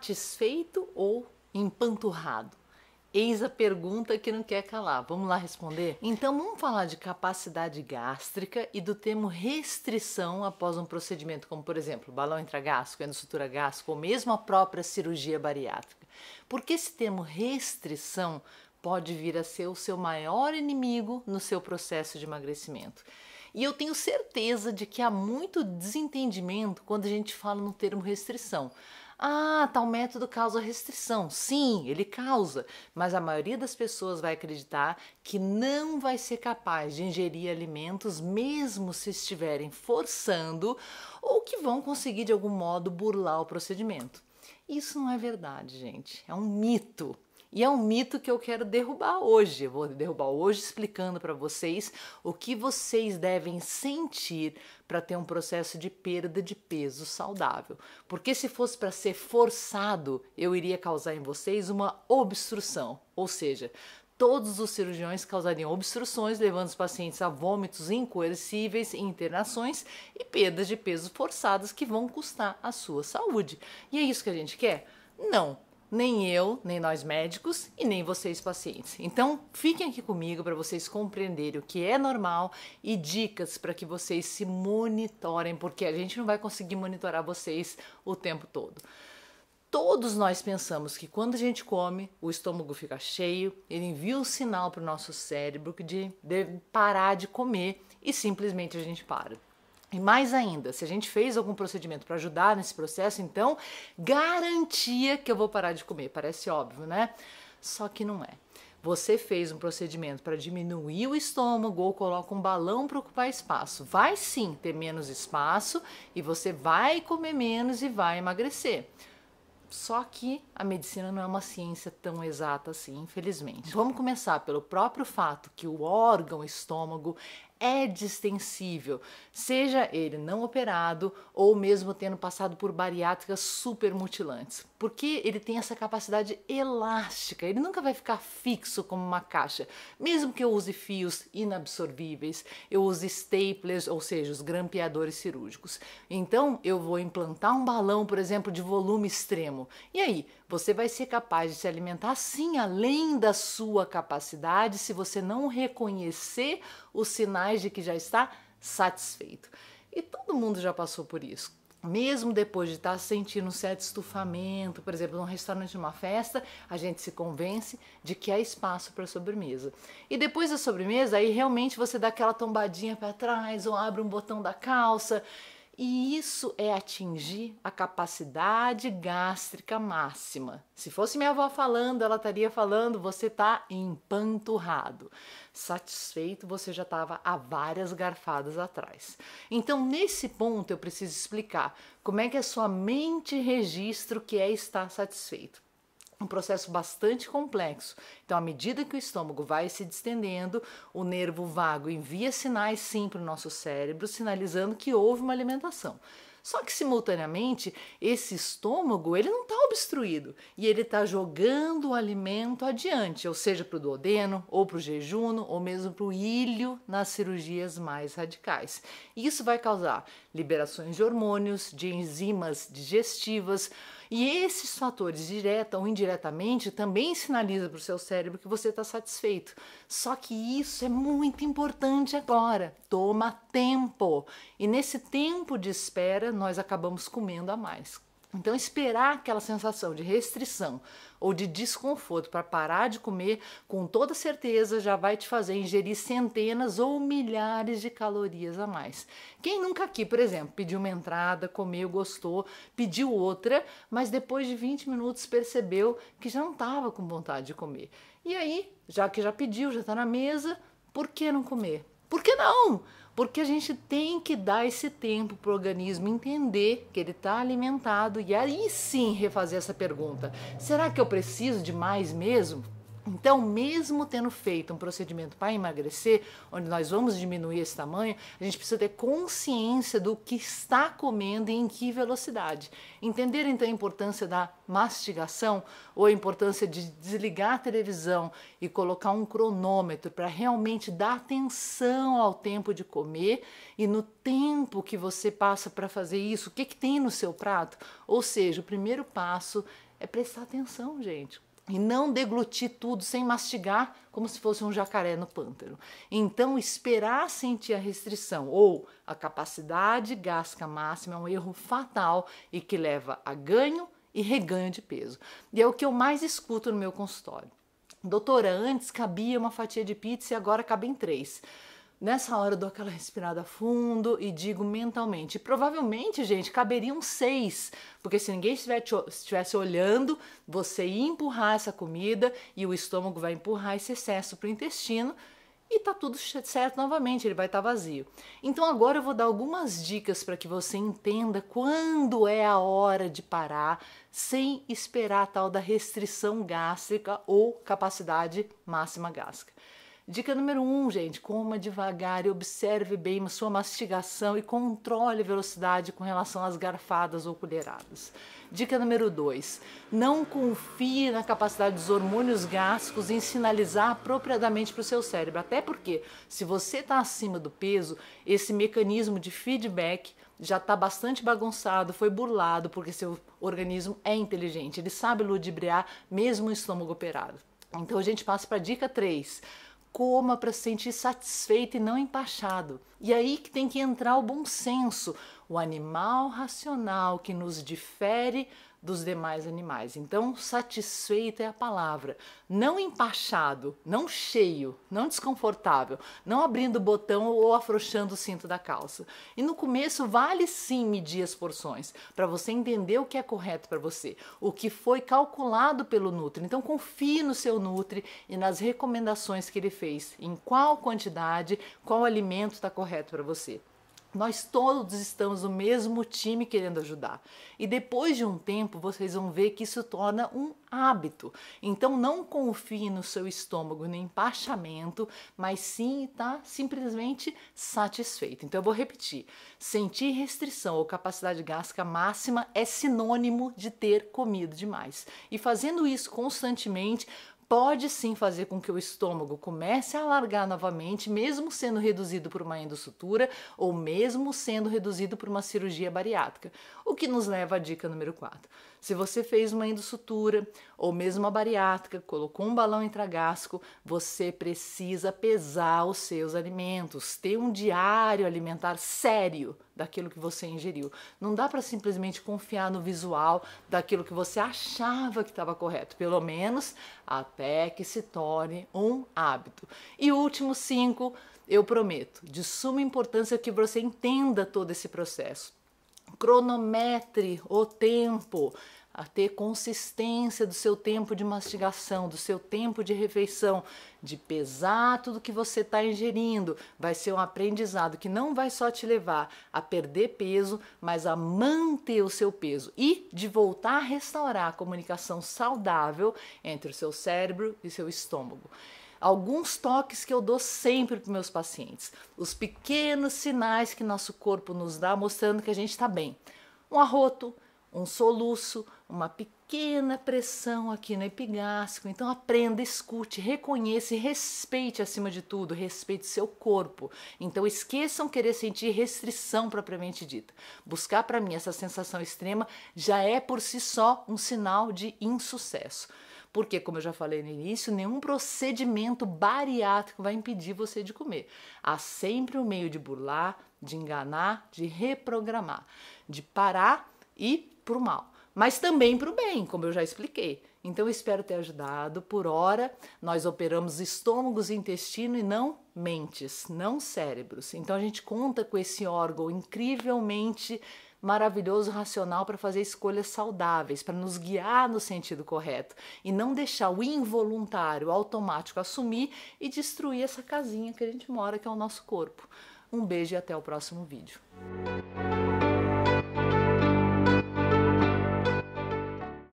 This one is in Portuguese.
satisfeito ou empanturrado? Eis a pergunta que não quer calar. Vamos lá responder? Então vamos falar de capacidade gástrica e do termo restrição após um procedimento, como por exemplo, balão intragástrico, endossutura gástrica ou mesmo a própria cirurgia bariátrica. Porque esse termo restrição pode vir a ser o seu maior inimigo no seu processo de emagrecimento. E eu tenho certeza de que há muito desentendimento quando a gente fala no termo restrição. Ah, tal método causa restrição. Sim, ele causa, mas a maioria das pessoas vai acreditar que não vai ser capaz de ingerir alimentos mesmo se estiverem forçando ou que vão conseguir de algum modo burlar o procedimento. Isso não é verdade, gente. É um mito. E é um mito que eu quero derrubar hoje. Eu vou derrubar hoje explicando para vocês o que vocês devem sentir para ter um processo de perda de peso saudável. Porque se fosse para ser forçado, eu iria causar em vocês uma obstrução, ou seja, todos os cirurgiões causariam obstruções, levando os pacientes a vômitos incoercíveis, internações e perdas de peso forçadas que vão custar a sua saúde. E é isso que a gente quer? Não nem eu, nem nós médicos e nem vocês pacientes. Então, fiquem aqui comigo para vocês compreenderem o que é normal e dicas para que vocês se monitorem, porque a gente não vai conseguir monitorar vocês o tempo todo. Todos nós pensamos que quando a gente come, o estômago fica cheio, ele envia um sinal para o nosso cérebro de, de parar de comer e simplesmente a gente para. E mais ainda, se a gente fez algum procedimento para ajudar nesse processo, então garantia que eu vou parar de comer. Parece óbvio, né? Só que não é. Você fez um procedimento para diminuir o estômago ou coloca um balão para ocupar espaço. Vai sim ter menos espaço e você vai comer menos e vai emagrecer. Só que a medicina não é uma ciência tão exata assim, infelizmente. Vamos começar pelo próprio fato que o órgão estômago é distensível, seja ele não operado ou mesmo tendo passado por bariátricas super mutilantes, porque ele tem essa capacidade elástica, ele nunca vai ficar fixo como uma caixa, mesmo que eu use fios inabsorvíveis, eu use staplers, ou seja, os grampeadores cirúrgicos. Então eu vou implantar um balão, por exemplo, de volume extremo. E aí, você vai ser capaz de se alimentar sim, além da sua capacidade, se você não reconhecer os sinais de que já está satisfeito. E todo mundo já passou por isso mesmo depois de estar tá sentindo um certo estufamento, por exemplo, num restaurante, numa festa, a gente se convence de que há espaço para sobremesa. E depois da sobremesa, aí realmente você dá aquela tombadinha para trás ou abre um botão da calça e isso é atingir a capacidade gástrica máxima. Se fosse minha avó falando, ela estaria falando: você está empanturrado. Satisfeito, você já estava há várias garfadas atrás. Então, nesse ponto, eu preciso explicar como é que a sua mente registra o que é estar satisfeito um processo bastante complexo. Então, à medida que o estômago vai se distendendo, o nervo vago envia sinais sim para o nosso cérebro, sinalizando que houve uma alimentação. Só que simultaneamente, esse estômago ele não está obstruído e ele está jogando o alimento adiante, ou seja, para o duodeno, ou para o jejuno, ou mesmo para o ilho nas cirurgias mais radicais. isso vai causar liberações de hormônios, de enzimas digestivas e esses fatores, direta ou indiretamente, também sinaliza para o seu cérebro que você está satisfeito. Só que isso é muito importante agora. Toma tempo. E nesse tempo de espera, nós acabamos comendo a mais. Então, esperar aquela sensação de restrição ou de desconforto para parar de comer, com toda certeza já vai te fazer ingerir centenas ou milhares de calorias a mais. Quem nunca aqui, por exemplo, pediu uma entrada, comeu, gostou, pediu outra, mas depois de 20 minutos percebeu que já não estava com vontade de comer. E aí, já que já pediu, já está na mesa, por que não comer? Por que não? Porque a gente tem que dar esse tempo para o organismo entender que ele está alimentado e aí sim refazer essa pergunta: será que eu preciso de mais mesmo? Então, mesmo tendo feito um procedimento para emagrecer, onde nós vamos diminuir esse tamanho, a gente precisa ter consciência do que está comendo e em que velocidade. Entender então a importância da mastigação ou a importância de desligar a televisão e colocar um cronômetro para realmente dar atenção ao tempo de comer e no tempo que você passa para fazer isso, o que, que tem no seu prato? Ou seja, o primeiro passo é prestar atenção, gente e não deglutir tudo sem mastigar, como se fosse um jacaré no pântano. Então, esperar sentir a restrição ou a capacidade gástrica máxima é um erro fatal e que leva a ganho e reganho de peso. E é o que eu mais escuto no meu consultório. Doutora, antes cabia uma fatia de pizza e agora cabem três. Nessa hora eu dou aquela respirada fundo e digo mentalmente. Provavelmente, gente, caberiam seis, porque se ninguém estivesse olhando, você ia empurrar essa comida e o estômago vai empurrar esse excesso para o intestino e tá tudo certo novamente, ele vai estar tá vazio. Então agora eu vou dar algumas dicas para que você entenda quando é a hora de parar, sem esperar a tal da restrição gástrica ou capacidade máxima gástrica. Dica número um, gente, coma devagar e observe bem sua mastigação e controle a velocidade com relação às garfadas ou colheradas. Dica número 2, não confie na capacidade dos hormônios gástricos em sinalizar apropriadamente para o seu cérebro, até porque se você está acima do peso, esse mecanismo de feedback já está bastante bagunçado, foi burlado, porque seu organismo é inteligente, ele sabe ludibriar mesmo o estômago operado. Então a gente passa para a dica 3 coma para se sentir satisfeito e não empachado. E é aí que tem que entrar o bom senso, o animal racional que nos difere dos demais animais. Então, satisfeito é a palavra. Não empachado, não cheio, não desconfortável, não abrindo o botão ou afrouxando o cinto da calça. E no começo, vale sim medir as porções, para você entender o que é correto para você, o que foi calculado pelo Nutri. Então, confie no seu Nutri e nas recomendações que ele fez, em qual quantidade, qual alimento está correto para você. Nós todos estamos no mesmo time querendo ajudar. E depois de um tempo, vocês vão ver que isso torna um hábito. Então não confie no seu estômago, no empachamento, mas sim tá simplesmente satisfeito. Então eu vou repetir. Sentir restrição ou capacidade gástrica máxima é sinônimo de ter comido demais. E fazendo isso constantemente, pode sim fazer com que o estômago comece a alargar novamente, mesmo sendo reduzido por uma endossutura ou mesmo sendo reduzido por uma cirurgia bariátrica. O que nos leva à dica número 4. Se você fez uma endossutura ou mesmo uma bariátrica, colocou um balão intragástrico, você precisa pesar os seus alimentos, ter um diário alimentar sério daquilo que você ingeriu. Não dá para simplesmente confiar no visual daquilo que você achava que estava correto, pelo menos até que se torne um hábito. E último cinco, eu prometo, de suma importância que você entenda todo esse processo cronometre o tempo a ter consistência do seu tempo de mastigação, do seu tempo de refeição, de pesar tudo que você está ingerindo. Vai ser um aprendizado que não vai só te levar a perder peso, mas a manter o seu peso e de voltar a restaurar a comunicação saudável entre o seu cérebro e seu estômago alguns toques que eu dou sempre para meus pacientes. Os pequenos sinais que nosso corpo nos dá mostrando que a gente está bem. Um arroto, um soluço, uma pequena pressão aqui no epigástrico. Então aprenda, escute, reconheça e respeite acima de tudo, respeite seu corpo. Então esqueçam querer sentir restrição propriamente dita. Buscar para mim essa sensação extrema já é por si só um sinal de insucesso. Porque, como eu já falei no início, nenhum procedimento bariátrico vai impedir você de comer. Há sempre um meio de burlar, de enganar, de reprogramar, de parar e o mal mas também para o bem, como eu já expliquei. Então eu espero ter ajudado. Por hora, nós operamos estômagos, intestino e não mentes, não cérebros. Então a gente conta com esse órgão incrivelmente maravilhoso racional para fazer escolhas saudáveis, para nos guiar no sentido correto e não deixar o involuntário, automático assumir e destruir essa casinha que a gente mora, que é o nosso corpo. Um beijo e até o próximo vídeo.